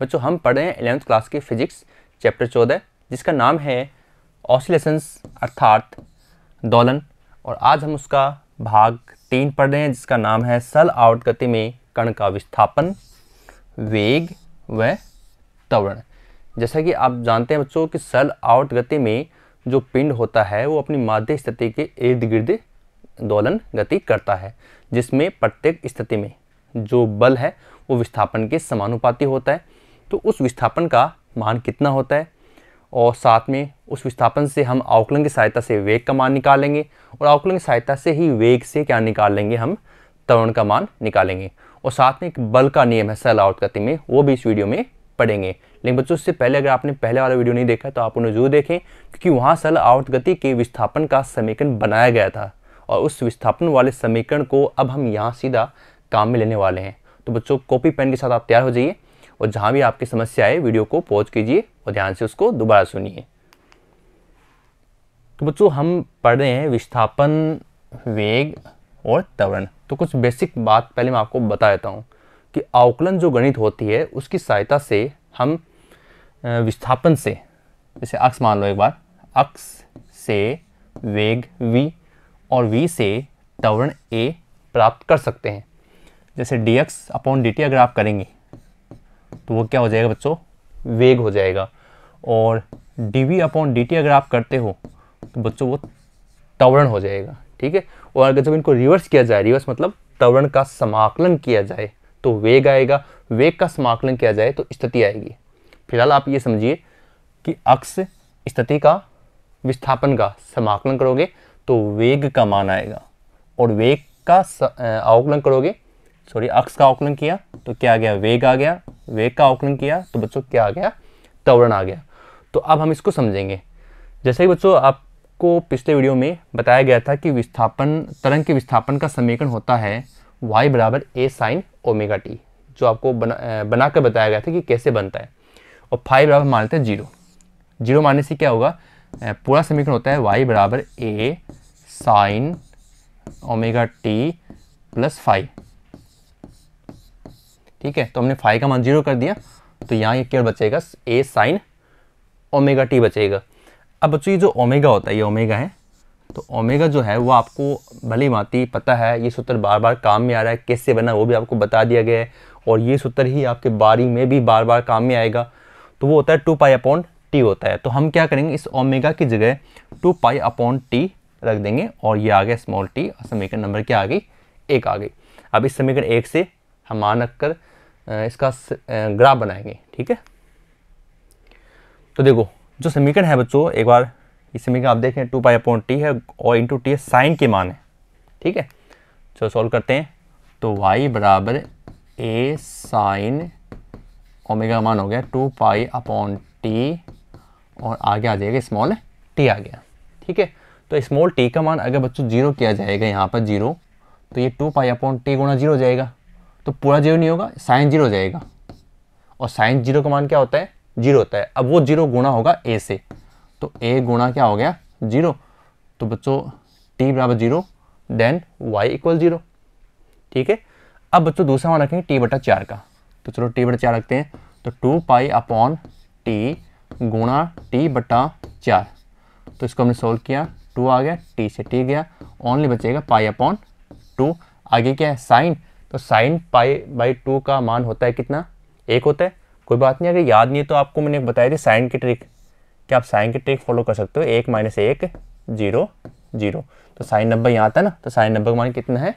बच्चों हम पढ़ रहे हैं एलेवंथ क्लास के फिजिक्स चैप्टर चौदह जिसका नाम है ऑसिलेशंस अर्थात दोलन और आज हम उसका भाग तीन पढ़ रहे हैं जिसका नाम है सल आउट गति में कण का विस्थापन वेग व तवरण जैसा कि आप जानते हैं बच्चों कि सल आउट गति में जो पिंड होता है वो अपनी माध्य स्थिति के इर्द गिर्द दोलन गति करता है जिसमें प्रत्येक स्थिति में जो बल है वो विस्थापन के समानुपाती होता है तो उस विस्थापन का मान कितना होता है और साथ में उस विस्थापन से हम आउकलन की सहायता से वेग का मान निकालेंगे और आउकलन की सहायता से ही वेग से क्या निकाल लेंगे हम तवरण का मान निकालेंगे और साथ में एक बल का नियम है सेल आउट करते में वो भी इस वीडियो में पढ़ेंगे लेकिन बच्चों उससे पहले अगर आपने पहले वाला वीडियो नहीं देखा तो आप उन्हें जरूर देखें क्योंकि वहाँ सल आउट गति के विस्थापन का समीकरण बनाया गया था और उस विस्थापन वाले समीकरण को अब हम यहाँ सीधा काम में लेने वाले हैं तो बच्चों कॉपी पेन के साथ आप तैयार हो जाइए और जहाँ भी आपकी समस्या है वीडियो को पॉज कीजिए और ध्यान से उसको दोबारा सुनिए तो बच्चों हम पढ़ रहे हैं विस्थापन वेग और त्वरण तो कुछ बेसिक बात पहले मैं आपको बता देता हूँ कि आकलन जो गणित होती है उसकी सहायता से हम विस्थापन से जैसे अक्स मान लो एक बार अक्स से वेग v और v से त्वरण a प्राप्त कर सकते हैं जैसे dx अपॉन डी अगर आप करेंगे तो वो क्या हो जाएगा बच्चों वेग हो जाएगा और d v upon d t अगर आप करते हो तो बच्चों वो तवरण हो जाएगा ठीक है और अगर जब इनको रिवर्स किया जाए रिवर्स मतलब तवरण का समाकलन किया जाए तो वेग आएगा वेग का समाकलन किया जाए तो स्थिति आएगी फिलहाल आप ये समझिए कि अक्ष स्थिति का विस्थापन का समाकलन करोगे तो वेग का मान आएगा और वेग का अवकलन करोगे सॉरी अक्स का आकलन किया तो क्या आ गया वेग आ गया वेग का आकलन किया तो बच्चों क्या आ गया त्वरण आ गया तो अब हम इसको समझेंगे जैसे कि बच्चों आपको पिछले वीडियो में बताया गया था कि विस्थापन तरंग के विस्थापन का समीकरण होता है y बराबर ए साइन ओमेगा टी जो आपको बना बनाकर बताया गया था कि कैसे बनता है और फाइव बराबर मानते हैं जीरो जीरो मानने से क्या होगा पूरा समीकरण होता है वाई बराबर a sine omega t plus five ठीक है तो हमने फाइव का मान जीरो कर दिया तो यहाँ ये क्या बचेगा ए साइन ओमेगा टी बचेगा अब बच्चों ये जो ओमेगा होता है ये ओमेगा है तो ओमेगा जो है वो आपको भली भांति पता है ये सूत्र बार बार काम में आ रहा है कैसे बना वो भी आपको बता दिया गया है और ये सूत्र ही आपके बारी में भी बार बार काम में आएगा तो वो होता है टू पाई अपॉन टी होता है तो हम क्या करेंगे इस ओमेगा की जगह टू पाई अपॉन टी रख देंगे और ये आ गया स्मॉल टी समीकरण नंबर क्या आ गई एक आ गई अब इस समीकरण एक से हम मान रख इसका ग्राफ बनाएंगे ठीक है तो देखो जो समीकरण है बच्चों एक बार इस समीकरण आप देखें टू पाई अपॉन टी है और इंटू टी है साइन के मान है ठीक है चलो सॉल्व करते हैं तो वाई बराबर ए साइन ओमेगा मान हो गया टू पाई अपॉन टी और आगे आ जाएगा स्मॉल टी आ गया ठीक है तो स्मॉल टी का मान अगर बच्चों जीरो किया जाएगा यहाँ पर जीरो तो ये टू पाई अपॉन टी गुणा जीरो हो जाएगा तो पूरा जीरो नहीं होगा साइन जीरो हो जाएगा और साइन जीरो का मान क्या होता है जीरो होता है अब वो जीरो गुणा होगा ए से तो ए गुणा क्या हो गया जीरो तो बच्चों टी बराबर zero then y equal zero ठीक है अब बच्चों दूसरा मान रखेंगे टी बटा चार का तो चलो टी बटा चार रखते हैं तो टू पाई अपॉन टी गुणा टी बटा चार तो इसको हमने सोल्व किया टू आ गया टी से टी गया ओनली बचेगा पाई अपॉन टू आगे क्या है साइन तो साइन पाई बाई टू का मान होता है कितना एक होता है कोई बात नहीं अगर याद नहीं है तो आपको मैंने बताया थी साइन की ट्रिक कि आप साइन की ट्रिक फॉलो कर सकते हो एक माइनस एक जीरो जीरो तो साइन नब्बे यहाँ आता है ना तो साइन नब्बे का मान कितना है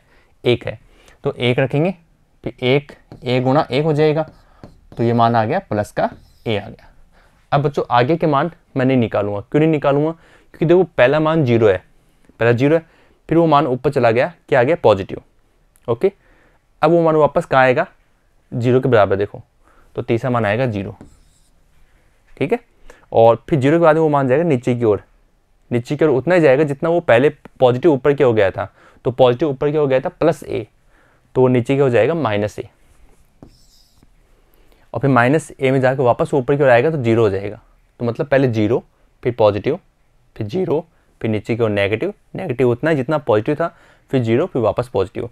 एक है तो एक रखेंगे फिर एक ए गुणा एक हो जाएगा तो ये मान आ गया प्लस का ए आ गया अब बच्चों आगे के मान मैं नहीं निकालूंगा क्यों नहीं निकालूंगा क्योंकि देखो पहला मान जीरो है पहला जीरो है फिर वो मान ऊपर चला गया क्या आ गया पॉजिटिव ओके अब वो मान वापस कहाँ आएगा जीरो के बराबर देखो तो तीसरा मान आएगा जीरो ठीक है और फिर जीरो के बाद वो मान जाएगा नीचे की ओर नीचे की ओर उतना ही जाएगा जितना वो पहले पॉजिटिव ऊपर क्या हो गया था तो पॉजिटिव ऊपर क्या हो गया था प्लस ए तो वो नीचे क्या हो जाएगा माइनस ए और फिर माइनस ए में जाकर वापस ऊपर की ओर आएगा तो जीरो हो जाएगा तो मतलब पहले जीरो फिर पॉजिटिव फिर जीरो फिर नीचे की ओर नेगेटिव नेगेटिव उतना ही जितना पॉजिटिव था फिर जीरो फिर वापस पॉजिटिव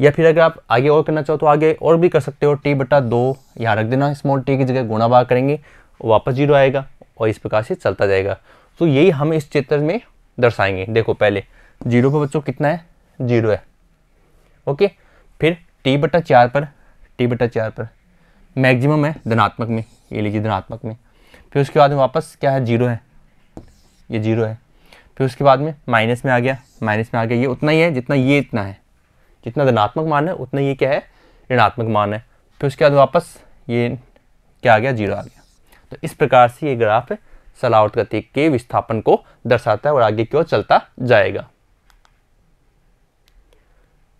या फिर अगर आप आगे और करना चाहो तो आगे और भी कर सकते हो टी बटा दो यहाँ रख देना स्मॉल टी की जगह गुणा भाग करेंगे वापस जीरो आएगा और इस प्रकार से चलता जाएगा तो यही हम इस चित्र में दर्शाएंगे देखो पहले जीरो पर बच्चों कितना है जीरो है ओके फिर टी बटा चार पर टी बटा चार पर मैक्सिमम है धनात्मक में ये लीजिए धनात्मक में फिर उसके बाद में वापस क्या है जीरो है ये जीरो है फिर उसके बाद में माइनस में आ गया माइनस में आ गया ये उतना ही है जितना ये इतना है जितना धनात्मक मान है उतना ये क्या है ऋणात्मक मान है फिर उसके बाद वापस ये क्या आ गया जीरो आ गया तो इस प्रकार से ये ग्राफ सलावट गति के विस्थापन को दर्शाता है और आगे की ओर चलता जाएगा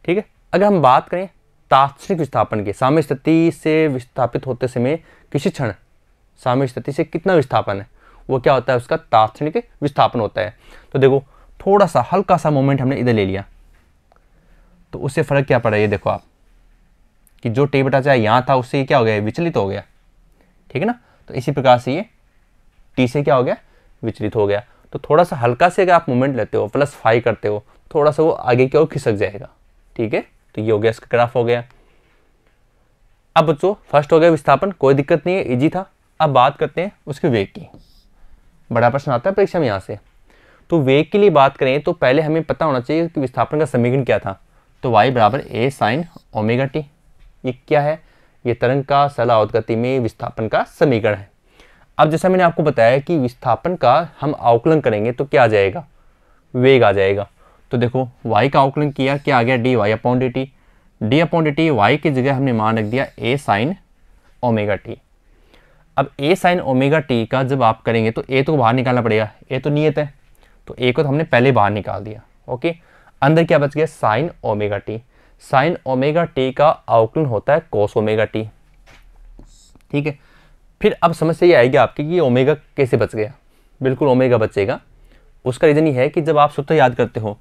ठीक है अगर हम बात करें तात्क्षणिक विस्थापन के साम्य स्थिति से विस्थापित होते समय किसी क्षण साम्य स्थिति से कितना विस्थापन है वो क्या होता है उसका तात्क्षणिक विस्थापन होता है तो देखो थोड़ा सा हल्का सा मोमेंट हमने इधर ले लिया तो उससे फ़र्क क्या पड़ा ये देखो आप कि जो टी बटा यहाँ था उससे क्या हो गया विचलित हो गया ठीक है ना तो इसी प्रकार से ये टी से क्या हो गया विचलित हो गया तो थोड़ा सा हल्का से अगर आप मूवमेंट लेते हो प्लस फाइव करते हो थोड़ा सा वो आगे की ओर खिसक जाएगा ठीक है तो ये हो गया इसका ग्राफ हो गया अब बच्चों फर्स्ट हो गया विस्थापन कोई दिक्कत नहीं है इजी था अब बात करते हैं उसके वेग की बड़ा प्रश्न आता है परीक्षा में यहाँ से तो वेग के लिए बात करें तो पहले हमें पता होना चाहिए कि विस्थापन का समीकरण क्या था तो वाई बराबर ए साइन ओमेगा टी ये क्या है ये तरंग का सलाह में विस्थापन का समीकरण है अब जैसा मैंने आपको बताया कि विस्थापन का हम आकलन करेंगे तो क्या आ जाएगा वेग आ जाएगा तो देखो y का आकलन किया क्या आ गया d y upon d t d upon d t y की जगह हमने मान रख दिया ए साइन ओमेगा टी अब ए साइन ओमेगा टी का जब आप करेंगे तो ए तो बाहर निकालना पड़ेगा ए तो नियत है तो ए को तो हमने पहले बाहर निकाल दिया ओके अंदर क्या बच गया sine omega t sine omega t का आउकलन होता है कोस ओमेगा टी ठीक है फिर अब समस्या ये आएगी आपकी कि ओमेगा कैसे बच गया बिल्कुल ओमेगा बचेगा उसका रीज़न ये है कि जब आप सूत्र याद करते हो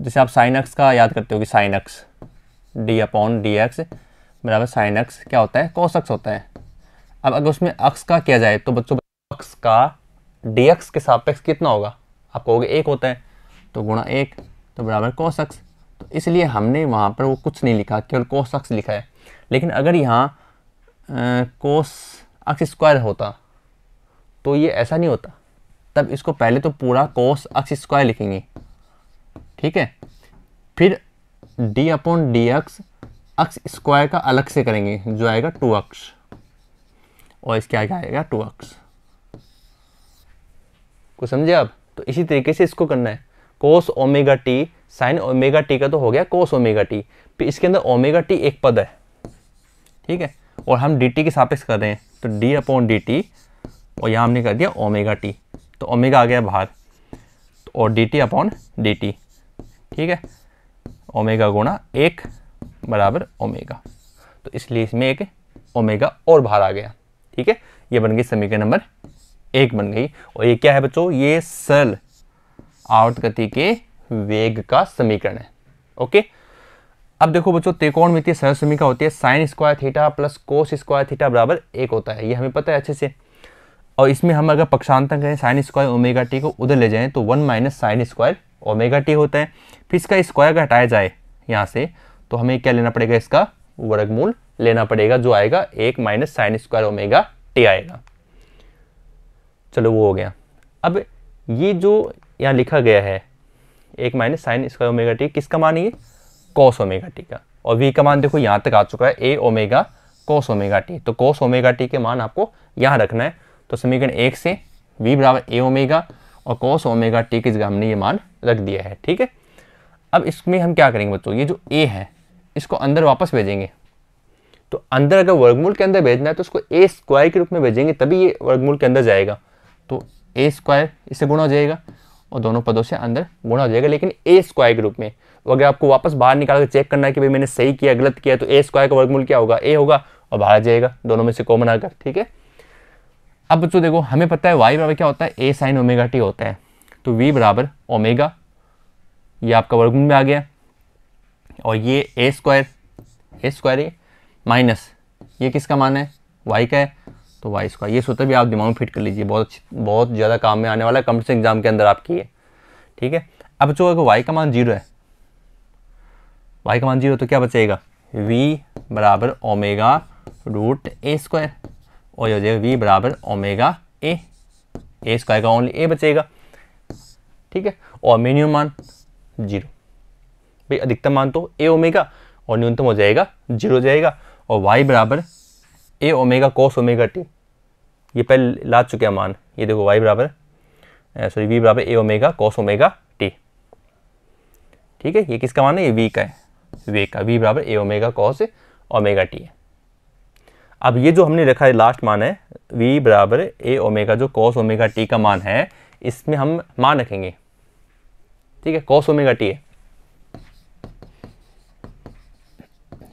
जैसे आप साइनक्स का याद करते हो कि sine x d upon d x बराबर साइनक्स क्या होता है एक्स होता है अब अगर उसमें अक्स का किया जाए तो बच्चों अक्स का डी एक्स के सापेक्ष कितना होगा आप कहोगे एक होता है तो गुणा एक तो बराबर कोस एक्स तो इसलिए हमने वहाँ पर वो कुछ नहीं लिखा केवल कोस एक्स लिखा है लेकिन अगर यहाँ कोस एक्स स्क्वायर होता तो ये ऐसा नहीं होता तब इसको पहले तो पूरा कोस एक्स स्क्वायर लिखेंगे ठीक है फिर d upon d x x square का अलग से करेंगे जो आएगा टू एक्स और इसके आगे आएगा टू एक्स को समझे आप तो इसी तरीके से इसको करना है cos omega t sine omega t का तो हो गया कोस ओमेगा टी फिर इसके अंदर ओमेगा टी एक पद है ठीक है और हम डी टी के सापेक्ष कर रहे हैं तो डी अपॉन डी टी और यहाँ हमने कर दिया ओमेगा टी तो ओमेगा आ गया बाहर तो और d t upon d t ठीक है ओमेगा गुणा एक बराबर ओमेगा तो इसलिए इसमें एक ओमेगा और बाहर आ गया ठीक है ये बन गई समीकरण नंबर एक बन गई और ये क्या है बच्चों ये सरल आवर्त गति के वेग का समीकरण है ओके अब देखो बच्चों त्रिकोण मित्र मित्तीय सहसमीका होती है sine square theta plus cos square theta बराबर एक होता है ये हमें पता है अच्छे से और इसमें हम अगर पक्षांतर करें साइन स्क्वायर ओमेगा टी को उधर ले जाएं तो one minus sine square omega t होता है फिर इसका स्क्वायर अगर हटाया जाए यहाँ से तो हमें क्या लेना पड़ेगा इसका वर्गमूल लेना पड़ेगा जो आएगा एक minus sine square omega t आएगा चलो वो हो गया अब ये जो यहाँ लिखा गया है एक minus sine square omega t किसका मान ये कॉस ओमेगा टी का और वी का मान देखो यहाँ तक आ चुका है a omega cos omega t तो कॉस ओमेगा टी के मान आपको यहाँ रखना है तो समीकरण एक से वी बराबर ए ओमेगा और कॉस ओमेगा टी की जगह हमने ये मान रख दिया है ठीक है अब इसमें हम क्या करेंगे बच्चों ये जो ए है इसको अंदर वापस भेजेंगे तो अंदर अगर वर्गमूल के अंदर भेजना है तो उसको ए स्क्वायर के रूप में भेजेंगे तभी ये वर्गमूल के अंदर जाएगा तो ए स्क्वायर इससे गुणा हो जाएगा और दोनों पदों से अंदर गुणा हो जाएगा लेकिन ए स्क्वायर के रूप में अगर आपको वापस बाहर निकाल कर चेक करना है कि भाई मैंने सही किया गलत किया तो ए स्क्वायर का वर्गमूल क्या होगा ए होगा और बाहर आ जाएगा दोनों में से कॉमन आकर ठीक है अब बच्चों देखो हमें पता है वाई बराबर क्या होता है ए साइन ओमेगा टी होता है तो वी बराबर ओमेगा ये आपका वर्गमूल में आ गया और ये a square a square minus ये किसका मान है वाई का है तो वाई स्क्वायर ये सूत्र भी आप दिमाग में फिट कर लीजिए बहुत बहुत ज़्यादा काम में आने वाला है कम एग्जाम के अंदर आपकी है ठीक है अब जो अगर वाई का मान जीरो है वाई का मान जीरो तो क्या बचेगा वी बराबर ओमेगा रूट ए स्क्वायर और ये हो जाएगा वी बराबर ओमेगा ए ए स्क्वायर का ओनली ए बचेगा ठीक है और मिनिमम मान जीरो भाई अधिकतम मान तो ए ओमेगा और न्यूनतम हो जाएगा जीरो जाएगा और वाई बराबर a omega cos omega t ये पहले ला चुके हैं मान ये देखो वाई बराबर सॉरी वी बराबर a omega cos omega t ठीक है ये किसका मान है ये वी का है वे का वी बराबर a omega cos omega t है अब ये जो हमने रखा है लास्ट मान है वी बराबर ए ओमेगा जो कॉस ओमेगा टी का मान है इसमें हम मान रखेंगे ठीक है कॉस ओमेगा टी है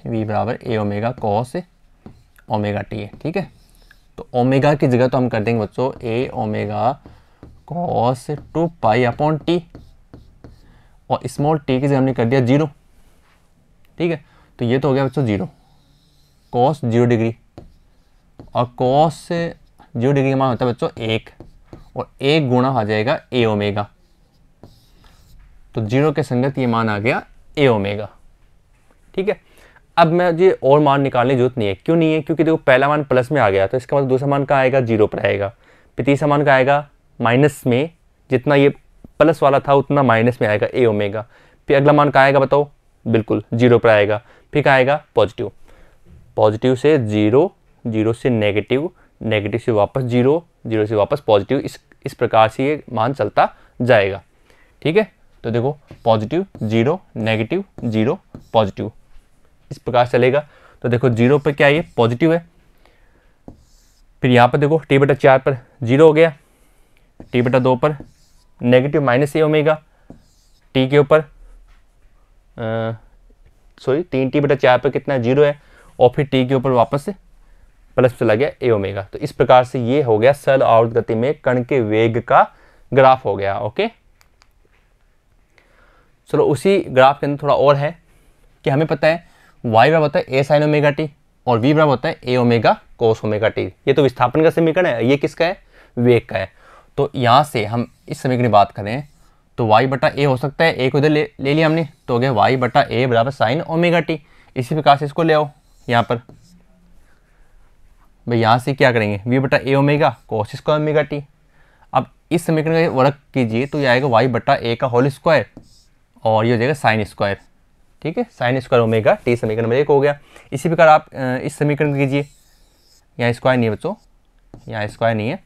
वी बराबर a omega cos omega t है ठीक है तो ओमेगा की जगह तो हम कर देंगे बच्चों a omega cos two pi upon t और स्मॉल टी की जगह हमने कर दिया जीरो ठीक है तो ये तो हो गया बच्चों जीरो कॉस जीरो डिग्री और कॉस जीरो डिग्री का मान होता है बच्चों एक और एक गुणा आ जाएगा ए ओमेगा तो जीरो के संगत ये मान आ गया ए ओमेगा ठीक है अब मैं ये और मान निकालने की जरूरत नहीं है क्यों नहीं है क्योंकि देखो पहला मान प्लस में आ गया तो इसका मतलब दूसरा मान का आएगा जीरो पर आएगा फिर तीसरा मान का आएगा माइनस में जितना ये प्लस वाला था उतना माइनस में आएगा ए ओमेगा फिर अगला मान का आएगा बताओ बिल्कुल जीरो पर आएगा फिर का आएगा पॉजिटिव पॉजिटिव से जीरो जीरो से नेगेटिव नेगेटिव से वापस जीरो जीरो से वापस पॉजिटिव इस इस प्रकार से ये मान चलता जाएगा ठीक है तो देखो positive zero negative zero positive इस प्रकार चलेगा तो देखो जीरो पर क्या ये पॉजिटिव है फिर यहाँ पर देखो टी बटा चार पर जीरो हो गया टी बटा दो पर negative minus a omega t के ऊपर सॉरी तीन टी बटा चार पर कितना जीरो है और फिर टी के ऊपर वापस प्लस चला गया ए ओमेगा तो इस प्रकार से ये हो गया सरल आवर्त गति में कण के वेग का ग्राफ हो गया ओके चलो उसी ग्राफ के अंदर थोड़ा और है कि हमें पता है वाई बराबर होता है ए साइन ओमेगा टी और वी बराबर होता है a omega cos omega t ये तो विस्थापन का समीकरण है ये किसका है वेग का है तो यहाँ से हम इस समीकरण की बात करें तो वाई बटा ए हो सकता है ए को इधर ले ले लिया हमने तो हो गया वाई बटा ए बराबर साइन ओमेगा टी इसी प्रकार से इसको ले आओ यहाँ पर भाई यहाँ से क्या करेंगे वी बटा a omega cos square omega t अब इस समीकरण का वर्क कीजिए तो ये आएगा वाई बटा ए का होल स्क्वायर और ये हो जाएगा साइन स्क्वायर ठीक है साइन स्क्वायर ओमेगा टी समीकरण नंबर एक हो गया इसी प्रकार आप इस समीकरण कीजिए यहाँ स्क्वायर नहीं है बच्चों यहाँ स्क्वायर नहीं है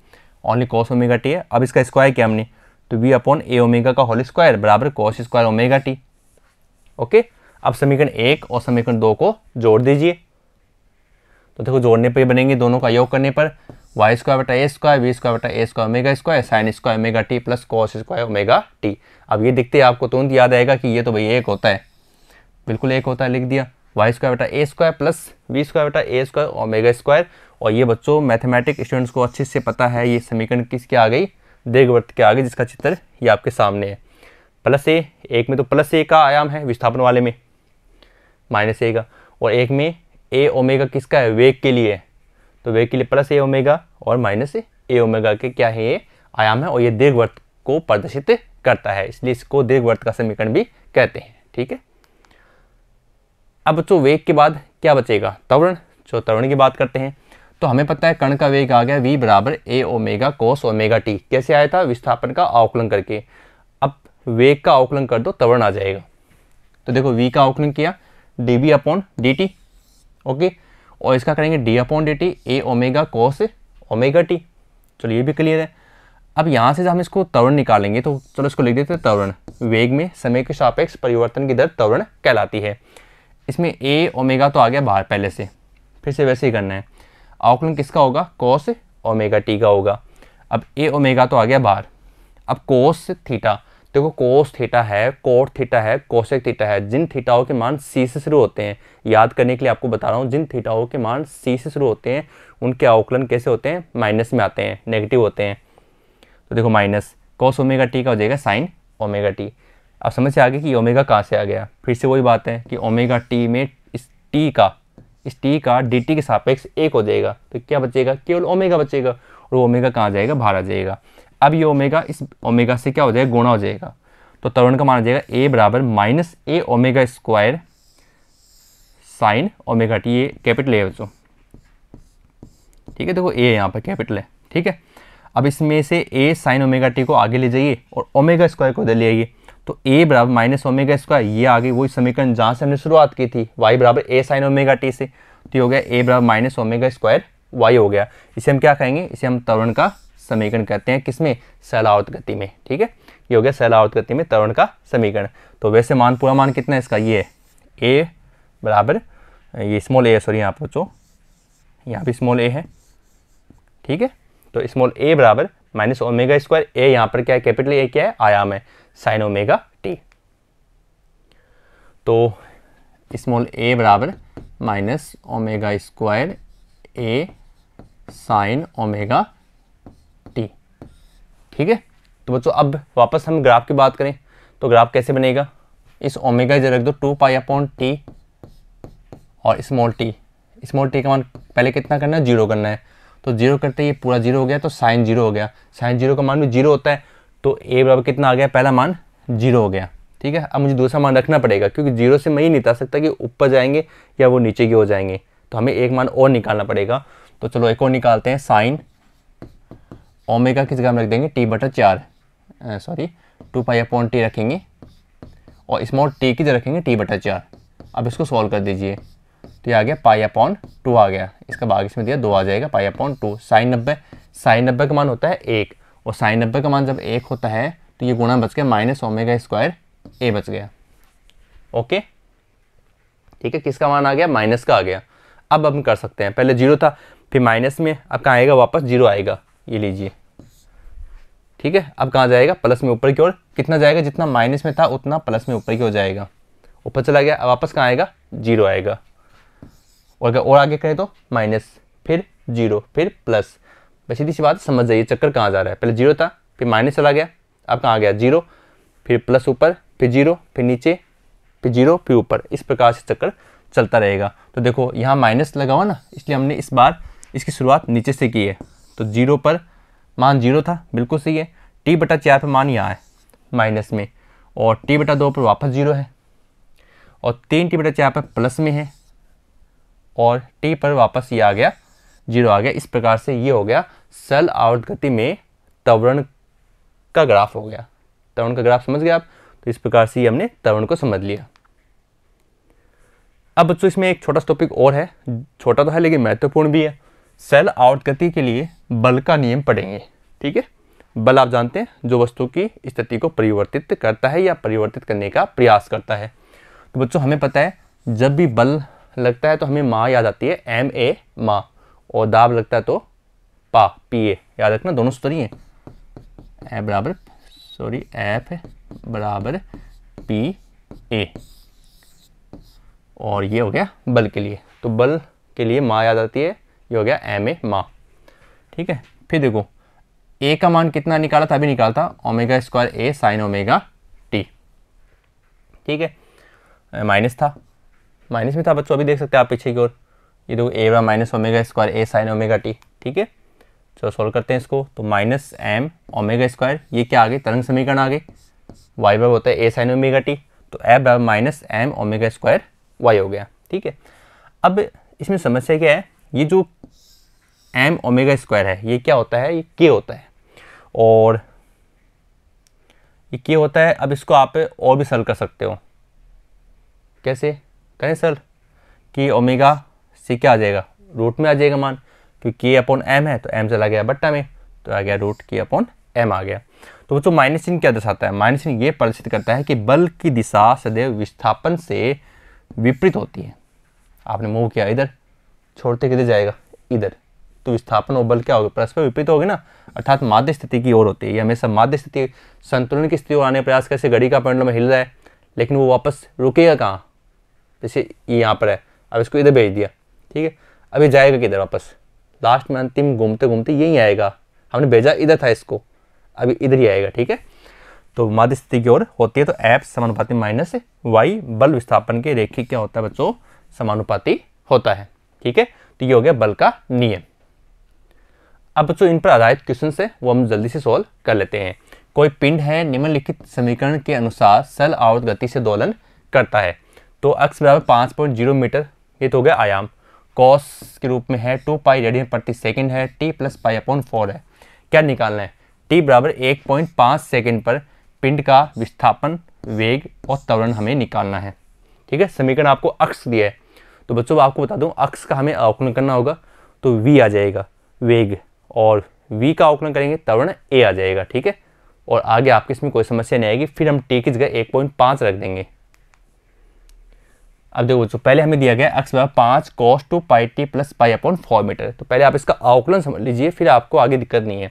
ओनली कॉस ओमेगा टी है अब इसका स्क्वायर क्या हमने तो वी अपॉन ए ओमेगा का होल स्क्वायर बराबर cos square omega t okay अब समीकरण एक और समीकरण दो को जोड़ दीजिए तो देखो जोड़ने पर ही बनेंगे दोनों का योग करने पर वाई स्क्वायर बटा ए स्क्वायर वी स्क्वायर बटा a square omega square sine square omega t plus cos square omega t अब ये देखते हैं आपको तुरंत याद आएगा कि ये तो भाई एक होता है बिल्कुल एक होता है लिख दिया वाई स्क्वायर बेटा a square plus b square बेटा ए स्क्वायर ओमेगा स्क्वायर और ये बच्चों मैथमेटिक स्टूडेंट्स को अच्छे से पता है ये समीकरण किसके आ गई दीर्घवृत्त के आ गई जिसका चित्र ये आपके सामने है प्लस ए एक में तो प्लस ए का आयाम है विस्थापन वाले में माइनस ए का और एक में ए ओमेगा किसका है वेग के लिए तो वेग के लिए प्लस ए ओमेगा और माइनस ए ओमेगा के क्या है ये आयाम है और ये दीर्घवृत्त को प्रदर्शित करता है इसलिए इसको दीर्घवृत्त का समीकरण भी कहते हैं ठीक है अब बच्चों वेग के बाद क्या बचेगा त्वरण जो त्वरण की बात करते हैं तो हमें पता है कण का वेग आ गया v बराबर a omega cos omega t कैसे आया था विस्थापन का आकलन करके अब वेग का आकलन कर दो त्वरण आ जाएगा तो देखो v का आकलन किया d b upon d t okay और इसका करेंगे d upon d t a omega cos omega t चलो ये भी क्लियर है अब यहाँ से जब हम इसको त्वरण निकालेंगे तो चलो इसको लिख देते हैं त्वरण वेग में समय के सापेक्ष परिवर्तन की दर त्वरण कहलाती है इसमें ए ओमेगा तो आ गया बाहर पहले से फिर से वैसे ही करना है आउकलन किसका होगा कोस ओमेगा टी का होगा अब ए ओमेगा तो आ गया बाहर अब कोस थीटा देखो कोस थीटा है कोट थीटा है कोसेक थीटा है जिन थीटाओं के मान सी से शुरू होते हैं याद करने के लिए आपको बता रहा हूँ जिन थीटाओं के मान सी से शुरू होते हैं उनके आउकलन कैसे होते हैं माइनस में आते हैं नेगेटिव होते हैं तो देखो माइनस कोस ओमेगा टी का हो जाएगा साइन ओमेगा टी अब समझ से आगे कि ओमेगा कहाँ से आ गया फिर से वही बात है कि ओमेगा टी में इस टी का इस टी का डी टी के सापेक्ष एक हो जाएगा तो क्या बचेगा केवल ओमेगा बचेगा और ओमेगा कहाँ जाएगा बाहर आ जाएगा अब ये ओमेगा इस ओमेगा से क्या हो जाएगा गुणा हो जाएगा तो तरुण का माना जाएगा ए बराबर minus a omega square sine omega t ये कैपिटल है बच्चों ठीक है देखो ए यहाँ पर कैपिटल है ठीक है अब इसमें से ए साइन ओमेगा टी को आगे ले जाइए और ओमेगा स्क्वायर को दे ले आइए तो ए बराबर माइनस ओमेगा स्क्वायर ये आ गई वही समीकरण जहाँ से हमने शुरुआत की थी वाई बराबर ए साइन ओमेगा टी से तो ये हो गया ए बराबर माइनस ओमेगा स्क्वायर वाई हो गया इसे हम क्या कहेंगे इसे हम तरुण का समीकरण कहते हैं किसमें सैलावत गति में ठीक है ये हो गया सैलावत गति में तरुण का समीकरण तो वैसे मान पूरा मान कितना है इसका ये ए बराबर ये स्मॉल ए सॉरी यहाँ पूछो यहाँ भी स्मॉल ए है ठीक है तो स्मॉल ए बराबर माइनस ओमेगा स्क्वायर ए यहाँ पर क्या है कैपिटल ए क्या है आयाम है साइन ओमेगा टी तो स्मॉल ए बराबर minus omega square a sine omega t ठीक है तो बच्चों अब वापस हम ग्राफ की बात करें तो ग्राफ कैसे बनेगा इस ओमेगा जगह रख दो टू पाई अपॉन टी और स्मॉल टी स्मॉल टी का मान पहले कितना करना है जीरो करना है तो जीरो करते ही पूरा जीरो हो गया तो साइन जीरो हो गया साइन जीरो का मान भी जीरो होता है तो ए बराबर कितना आ गया पहला मान जीरो हो गया ठीक है अब मुझे दूसरा मान रखना पड़ेगा क्योंकि जीरो से मैं ही निकाल सकता कि ऊपर जाएंगे या वो नीचे की हो जाएंगे तो हमें एक मान और निकालना पड़ेगा तो चलो एक और निकालते हैं साइन ओमेगा किस जगह हम रख देंगे टी बटर चार sorry two pi upon t रखेंगे और स्मॉल टी की जगह रखेंगे टी बटर चार अब इसको सॉल्व कर दीजिए तो ये आ गया पाई अपॉन टू आ गया इसका बाग इसमें दिया दो आ जाएगा पाई अपॉन टू साइन नब्बे साइन नब्बे का मान होता है एक और साइन नब्बे का मान जब एक होता है तो ये गुणा बच गया माइनस ओमेगा स्क्वायर ए बच गया ओके ठीक है किसका मान आ गया माइनस का आ गया अब हम कर सकते हैं पहले जीरो था फिर माइनस में अब कहाँ आएगा वापस जीरो आएगा ये लीजिए ठीक है अब कहाँ जाएगा प्लस में ऊपर की ओर कितना जाएगा जितना माइनस में था उतना प्लस में ऊपर की ओर जाएगा ऊपर चला गया अब वापस कहाँ आएगा जीरो आएगा और अगर और आगे करें तो माइनस फिर जीरो फिर प्लस बस सीधी सी बात समझ जाइए चक्कर कहाँ जा रहा है पहले जीरो था फिर माइनस चला गया अब कहाँ आ गया जीरो फिर प्लस ऊपर फिर जीरो फिर नीचे फिर जीरो फिर ऊपर इस प्रकार से चक्कर चलता रहेगा तो देखो यहाँ माइनस लगा हुआ ना इसलिए हमने इस बार इसकी शुरुआत नीचे से की है तो जीरो पर मान जीरो था बिल्कुल सही है टी बटा चार पर मान यहाँ है माइनस में और टी बटा दो पर वापस जीरो है और तीन टी बटा चार पर प्लस में है और टी पर वापस ये आ गया जीरो आ गया इस प्रकार से ये हो गया सेल आउट गति में तवरण का ग्राफ हो गया तवरण का ग्राफ समझ गए आप तो इस प्रकार से हमने तवरण को समझ लिया अब बच्चों इसमें एक छोटा सा टॉपिक और है छोटा तो है लेकिन महत्वपूर्ण भी है सेल आउट गति के लिए बल का नियम पढ़ेंगे ठीक है बल आप जानते हैं जो वस्तु की स्थिति को परिवर्तित करता है या परिवर्तित करने का प्रयास करता है तो बच्चों हमें पता है जब भी बल लगता है तो हमें माँ याद आती है एम ए माँ और दाब लगता है तो पा पी ए याद रखना दोनों सूत्र ही हैं ए बराबर सॉरी एफ बराबर पी ए और ये हो गया बल के लिए तो बल के लिए माँ याद आती है ये हो गया एम ए माँ ठीक है फिर देखो ए का मान कितना निकाला था अभी निकाला था omega square a sine omega t ठीक है माइनस था माइनस में था बच्चों अभी देख सकते हैं आप पीछे की ओर ये देखो ए बड़ा minus omega square a sine omega t ठीक है चलो तो सॉल्व करते हैं इसको तो माइनस एम ओमेगा स्क्वायर ये क्या आ गई तरंग समीकरण आ गई वाई बराबर होता है ए साइन ओमेगा टी तो ए बराबर minus m omega square y हो गया ठीक है अब इसमें समस्या क्या है ये जो एम ओमेगा स्क्वायर है ये क्या होता है ये के होता है और ये के होता है अब इसको आप और भी सल कर सकते हो कैसे करें सर कि ओमेगा से क्या आ जाएगा रूट में आ जाएगा मान क्योंकि के अपॉन एम है तो एम चला गया बट्टा में तो आ गया रूट के अपॉन एम आ गया तो बच्चों माइनस चिन्ह क्या दर्शाता है माइनस चिन्ह ये प्रदर्शित करता है कि बल की दिशा सदैव विस्थापन से विपरीत होती है आपने मूव किया इधर छोड़ते किधर जाएगा इधर तो विस्थापन और बल क्या होगा परस्पर विपरीत होगी ना अर्थात माध्य स्थिति की ओर होती है हमेशा माध्य स्थिति संतुलन की स्थिति और आने प्रयास कैसे घड़ी का पेंडुलम हिल रहा है लेकिन वो वापस रुकेगा कहाँ जैसे ये यहाँ पर है अब इसको इधर भेज दिया ठीक है अभी जाएगा किधर वापस लास्ट में अंतिम घूमते घूमते यहीं आएगा हमने भेजा इधर था इसको अभी इधर ही आएगा ठीक है तो माध्य स्थिति की ओर होती है तो एप समानुपाति माइनस वाई बल विस्थापन के रेखी क्या होता है बच्चों समानुपाति होता है ठीक है तो ये हो गया बल का नियम अब बच्चों इन पर आधारित क्वेश्चन है वो हम जल्दी से सॉल्व कर लेते हैं कोई पिंड है निम्नलिखित समीकरण के अनुसार सल आवर्त गति से दोलन करता है तो अक्स बराबर पाँच पॉइंट जीरो मीटर ये तो हो गया आयाम कॉस के रूप में है टू पाई रेडियन प्रति सेकेंड है t plus pi upon four है क्या निकालना है टी बराबर एक पॉइंट पाँच सेकेंड पर पिंड का विस्थापन वेग और त्वरण हमें निकालना है ठीक है समीकरण आपको अक्ष दिया है तो बच्चों आपको बता दूँ अक्ष का हमें अवकलन करना होगा तो वी आ जाएगा वेग और वी का अवकलन करेंगे त्वरण ए आ जाएगा ठीक है और आगे आपकी इसमें कोई समस्या नहीं आएगी फिर हम टी की जगह एक पॉइंट पाँच रख देंगे अब देखो जो पहले हमें दिया गया एक्स बराबर पाँच cos two pi t plus pi upon four metre तो पहले आप इसका आकलन समझ लीजिए फिर आपको आगे दिक्कत नहीं है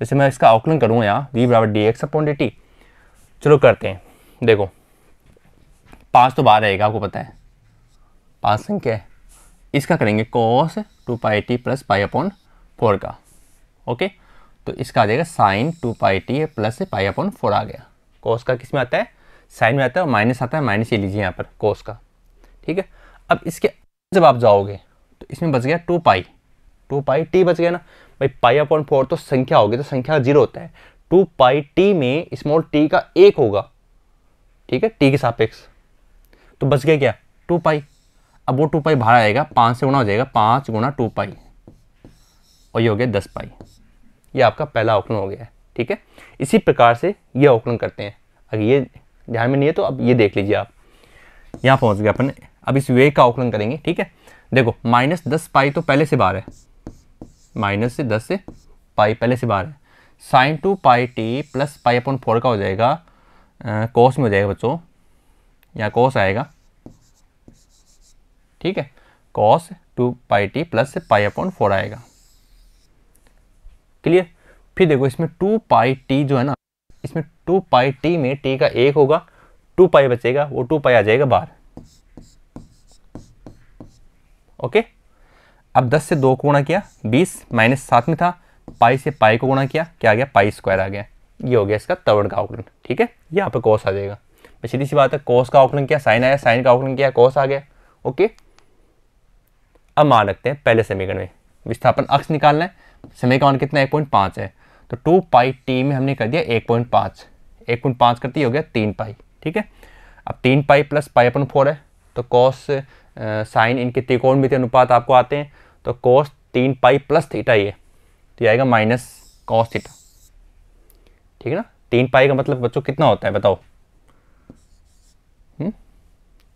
जैसे मैं इसका आकलन करूँगा यहाँ वी बराबर d x upon d t चलो करते हैं देखो पाँच तो बाहर रहेगा आपको पता है पाँच संख्या है इसका करेंगे cos two pi t plus pi upon four का ओके तो इसका आ जाएगा sine two pi t plus pi upon four आ गया कॉस का किस में आता है साइन में आता है और माइनस आता है माइनस ये लीजिए यहाँ पर कॉस का ठीक है अब इसके जब आप जाओगे तो इसमें बच गया two pi two pi t बच गया ना भाई पाई अपॉन फोर तो संख्या होगी तो संख्या जीरो होता है टू पाई टी में स्मॉल टी का एक होगा ठीक है टी के सापेक्ष तो बच गया क्या टू पाई अब वो टू पाई बाहर आएगा पाँच से गुणा हो जाएगा पाँच गुना टू पाई और ये हो गया दस पाई ये आपका पहला औकलन हो गया है ठीक है इसी प्रकार से ये औकलन करते हैं अगर ये ध्यान में नहीं है तो अब ये देख लीजिए आप यहाँ पहुँच गया अपन अब इस वेग का आकलन करेंगे ठीक है देखो माइनस दस पाई तो पहले से बाहर है माइनस से दस से पाई पहले से बाहर है sine two pi t plus pi upon four का हो जाएगा कोस में हो जाएगा बच्चों या कोस आएगा ठीक है cos two pi t plus pi upon four आएगा क्लियर फिर देखो इसमें टू पाई टी जो है ना इसमें टू पाई टी में टी का एक होगा टू पाई बचेगा वो टू पाई आ जाएगा बाहर ओके अब 10 से 2 को गुणा किया 20 माइनस सात में था पाई से पाई को गुणा किया क्या आ गया पाई स्क्वायर आ गया ये हो गया इसका तवड़ का आउकलन ठीक है यहाँ पे कॉस आ जाएगा सीधी सी बात है कॉस का आउकलन किया साइन आया साइन का आउकलन किया कॉस आ गया ओके अब मान रखते हैं पहले समीकरण में विस्थापन अक्ष निकालना है समीकरण कितना एक पॉइंट पाँच है तो टू पाई टी में हमने कर दिया एक पॉइंट पाँच एक पॉइंट पाँच करती हो गया तीन पाई ठीक है अब तीन पाई प्लस पाई अपन फोर है तो कॉस साइन इनके त्रिकोण भी अनुपात आपको आते हैं तो कोस तीन पाई प्लस थीटा ये तो ये आएगा माइनस कॉस थीटा ठीक है ना तीन पाई का मतलब बच्चों कितना होता है बताओ हुँ? हम्म?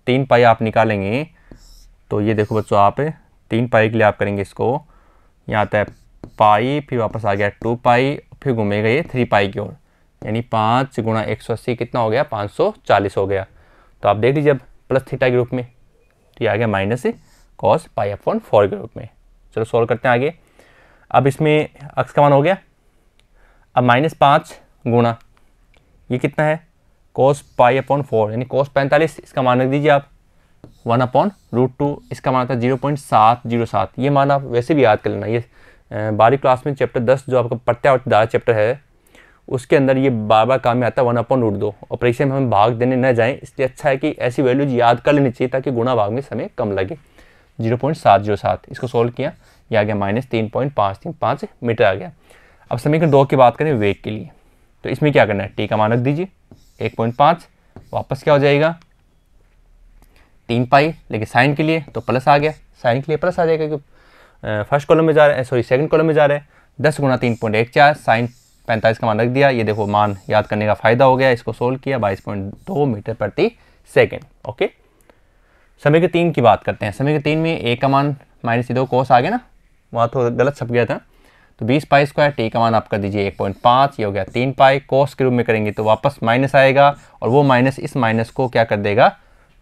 तीन पाई आप निकालेंगे तो ये देखो बच्चों आप तीन पाई के लिए आप करेंगे इसको यहाँ आता है पाई फिर वापस आ गया टू पाई फिर घूमेगा ये थ्री पाई की ओर यानी पाँच गुणा एक सौ अस्सी कितना हो गया पाँच सौ चालीस हो गया तो आप देख लीजिए अब प्लस थीटा के रूप में ये आ गया minus cos pi upon four के रूप में चलो सॉल्व करते हैं आगे अब इसमें अक्स का मान हो गया अब माइनस पाँच गुणा ये कितना है कॉस पाई अपॉन फोर यानी कॉस पैंतालीस इसका मान रख दीजिए आप वन अपॉन रूट टू इसका मान था जीरो पॉइंट सात जीरो सात ये मान आप वैसे भी याद कर लेना ये बारहवीं क्लास में चैप्टर दस जो आपका प्रत्यावर्ती चैप्टर है उसके अंदर ये बार बार काम में आता है वन अपॉन रूट दो और परीक्षा में हम भाग देने न जाएं इसलिए अच्छा है कि ऐसी वैल्यूज याद कर लेनी चाहिए ताकि गुणा भाग में समय कम लगे जीरो पॉइंट सात जीरो सात इसको सोल्व किया ये आ गया माइनस तीन पॉइंट पाँच तीन पाँच मीटर आ गया अब समीकरण दो की बात करें वेग के लिए तो इसमें क्या करना है टी का मानक दीजिए एक पॉइंट पाँच वापस क्या हो जाएगा तीन पाई लेकिन साइन के लिए तो प्लस आ गया साइन के लिए प्लस आ जाएगा क्योंकि फर्स्ट कॉलम में जा रहा है सॉरी सेकंड कॉलम में जा रहा है दस गुणा तीन पॉइंट एक चार साइन पैंतालीस का मान रख दिया ये देखो मान याद करने का फ़ायदा हो गया इसको सोल्व किया बाईस पॉइंट दो मीटर प्रति सेकेंड ओके समय के तीन की बात करते हैं समय के तीन में ए का मान माइनस दो कोस आ गया ना वहाँ थोड़ा तो गलत छप गया था तो बीस पाई स्क्वायर टी का मान आप कर दीजिए एक पॉइंट पाँच ये हो गया तीन पाई कोस के रूप में करेंगे तो वापस माइनस आएगा और वो माइनस इस माइनस को क्या कर देगा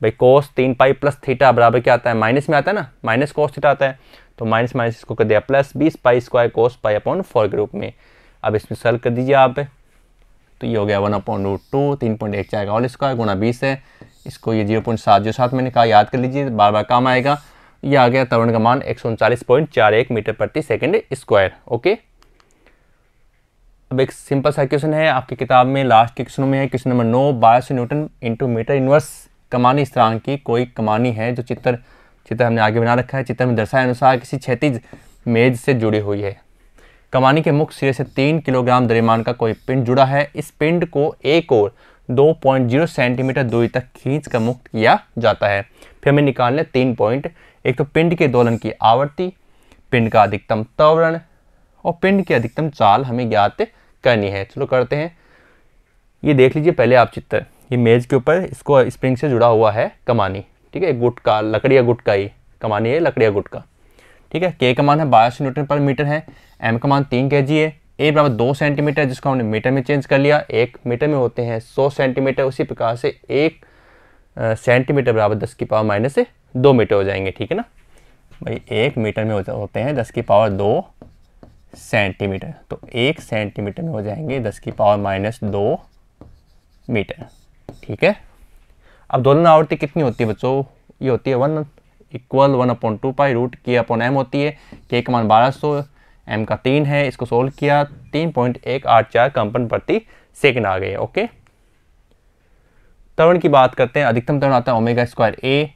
भाई कोस तीन पाई प्लस थीटा बराबर क्या आता है माइनस में आता है ना माइनस कोस थीटा आता है तो माइनस माइनस इसको कर दिया प्लस बीस pi square cos pi upon four के रूप में अब इसमें सॉल्व कर दीजिए आप तो ये हो गया वन अपॉइंट रूट टू तीन पॉइंट एक चाहेगा ऑल स्क्वायर गुना बीस है इसको ये जीरो पॉइंट सात जो सात मैंने कहा याद कर लीजिए बार बार काम आएगा ये आ गया तवरण का मान एक सौ उनचालीस पॉइंट चार एक मीटर प्रति सेकेंड स्क्वायर ओके अब एक सिंपल सा क्वेश्चन है आपकी किताब में लास्ट के क्वेश्चनों में है क्वेश्चन नंबर नौ बारह सौ न्यूटन इंटू मीटर इनवर्स कमानी स्थिरांक की कोई कमानी है जो चित्र चित्र हमने आगे बना रखा है चित्र में दर्शाए अनुसार किसी क्षतिज मेज से जुड़ी हुई है कमानी के मुख्य सिरे से तीन किलोग्राम दरिमान का कोई पिंड जुड़ा है इस पिंड को एक और 2.0 सेंटीमीटर दूरी तक खींच कर मुक्त किया जाता है फिर हमें निकालने तीन पॉइंट एक तो पिंड के दोलन की आवृत्ति पिंड का अधिकतम त्वरण और पिंड की अधिकतम चाल हमें ज्ञात करनी है चलो करते हैं ये देख लीजिए पहले आप चित्र ये मेज के ऊपर इसको स्प्रिंग से जुड़ा हुआ है कमानी ठीक है गुट का लकड़िया गुट का ही कमानी है लकड़िया गुट का ठीक है के का मान है बारह सौ न्यूटन पर मीटर है एम का मान तीन के जी है ए बराबर दो सेंटीमीटर जिसको हमने मीटर में चेंज कर लिया एक मीटर में होते हैं सौ सेंटीमीटर उसी प्रकार से एक सेंटीमीटर बराबर दस की पावर माइनस से दो मीटर हो जाएंगे ठीक है ना भाई एक मीटर में होते हैं दस की पावर दो सेंटीमीटर तो एक सेंटीमीटर में हो जाएंगे दस की पावर माइनस दो मीटर ठीक है अब दोनों आवृत्ति कितनी होती है बच्चों ये होती है one equal one upon two pi root k upon m होती है के का मान बारह सौ एम का तीन है इसको सोल्व किया तीन पॉइंट एक आठ चार कंपन प्रति सेकेंड आ गए ओके तरण की बात करते हैं अधिकतम तरण आता है ओमेगा स्क्वायर ए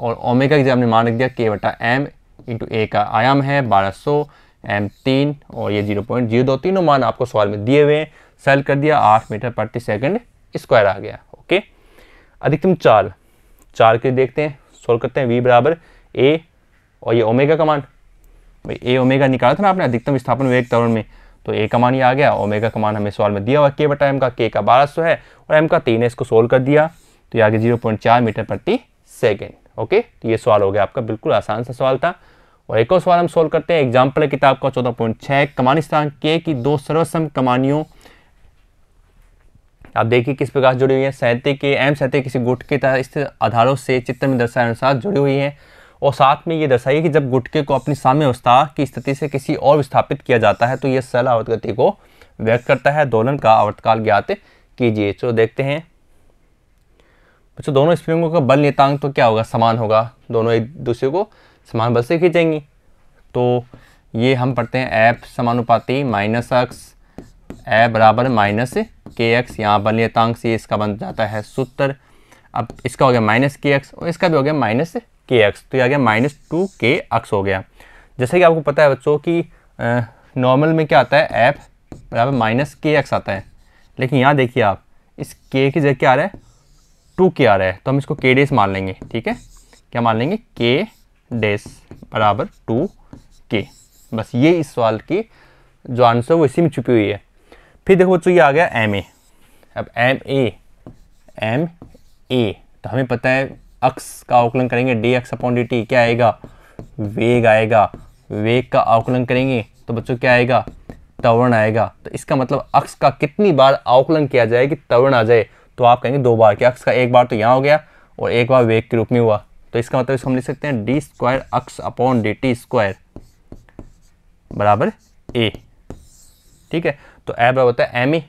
और ओमेगा की जगह हमने मान रख दिया के बटा एम इंटू ए का आयाम है बारह सौ एम तीन और ये जीरो पॉइंट जीरो दो तीनों मान आपको सवाल में दिए हुए हैं सेल कर दिया आठ मीटर प्रति सेकेंड स्क्वायर आ गया ओके अधिकतम चाल चाल के देखते हैं सोल्व करते हैं वी बराबर ए और ये ओमेगा का मान भाई ए ओमेगा निकाला था ना आपने अधिकतम स्थापन वेग त्वरण में तो ए का मान ये आ गया ओमेगा का मान हमें सवाल में दिया हुआ के बटा एम का के का 1200 है और एम का तीन है इसको सोल्व कर दिया तो ये आगे 0.4 मीटर प्रति सेकेंड ओके तो ये सवाल हो गया आपका बिल्कुल आसान सा सवाल था और एक और सवाल हम सोल्व करते हैं एग्जाम्पल है किताब का चौदह पॉइंट छः कमान स्थान के की दो सर्वसम कमानियों आप देखिए किस प्रकार जुड़ी हुई है साहित्य के एम साहित्य किसी गुट के तहत इस आधारों से चित्र में दर्शाए अनुसार जुड़ी हुई है और साथ में ये दर्शाइए कि जब गुटके को अपनी साम्य अवस्था की स्थिति से किसी और विस्थापित किया जाता है तो ये सल आवर्त गति को व्यक्त करता है दोलन का आवर्तकाल ज्ञात कीजिए तो देखते हैं बच्चों दोनों स्प्रिंगों का बल नेतांग तो क्या होगा समान होगा दोनों एक दूसरे को समान बल से खींचेंगी तो ये हम पढ़ते हैं एफ समानुपाती माइनस एक्स ए बराबर माइनस के एक्स यहाँ पर नियतांक ये इसका बन जाता है सूत्र अब इसका हो गया माइनस के एक्स और इसका भी हो गया माइनस के एक्स तो ये आ गया माइनस टू के एक्स हो गया जैसे कि आपको पता है बच्चों कि नॉर्मल में क्या आता है एफ बराबर माइनस के एक्स आता है लेकिन यहाँ देखिए आप इस के की जगह क्या आ रहा है टू के आ रहा है तो हम इसको के डेस मान लेंगे ठीक है क्या मान लेंगे के डेस बराबर टू के बस ये इस सवाल की जो आंसर वो इसी में छुपी हुई है फिर देखो बच्चों ये आ गया एम ए अब एम ए एम ए तो हमें पता है अक्स का आकलन करेंगे d x upon d t क्या आएगा वेग आएगा वेग का आकलन करेंगे तो बच्चों क्या आएगा तवर्ण आएगा तो इसका मतलब अक्स का कितनी बार आकलन किया जाए कि तवर्ण आ जाए तो आप कहेंगे दो बार कि अक्स का एक बार तो यहाँ हो गया और एक बार वेग के रूप में हुआ तो इसका मतलब इसको हम लिख सकते हैं d square x upon d t square बराबर ए ठीक है तो ए बराबर होता है एम ए e,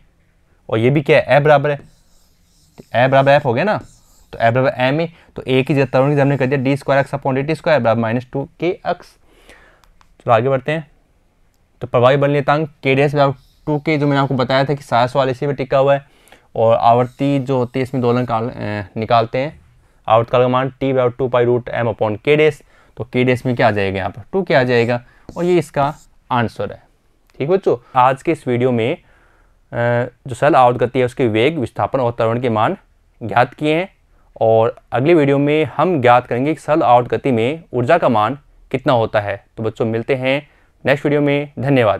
और ये भी क्या है ए बराबर है तो ए बराबर एफ हो गया ना तो ए बराबर एम ए e, तो ए की जगह तरुण की हमने कर दिया d square x upon d t square बराबर माइनस टू के एक्स चलो आगे बढ़ते हैं तो प्रभावी बल नेतांग के डी एस बराबर टू के जो मैंने आपको बताया था कि सारा सवाल इसी में टिका हुआ है और आवर्ती जो होती है इसमें दोलन काल निकालते हैं काल का मान टी बराबर two pi root m upon k s तो के डेस में क्या आ जाएगा यहाँ पर टू के आ जाएगा और ये इसका आंसर है ठीक बच्चों आज के इस वीडियो में जो सल आवर्त गति है उसके वेग विस्थापन और त्वरण के मान ज्ञात किए हैं और अगले वीडियो में हम ज्ञात करेंगे कि सरल आवर्त गति में ऊर्जा का मान कितना होता है तो बच्चों मिलते हैं नेक्स्ट वीडियो में धन्यवाद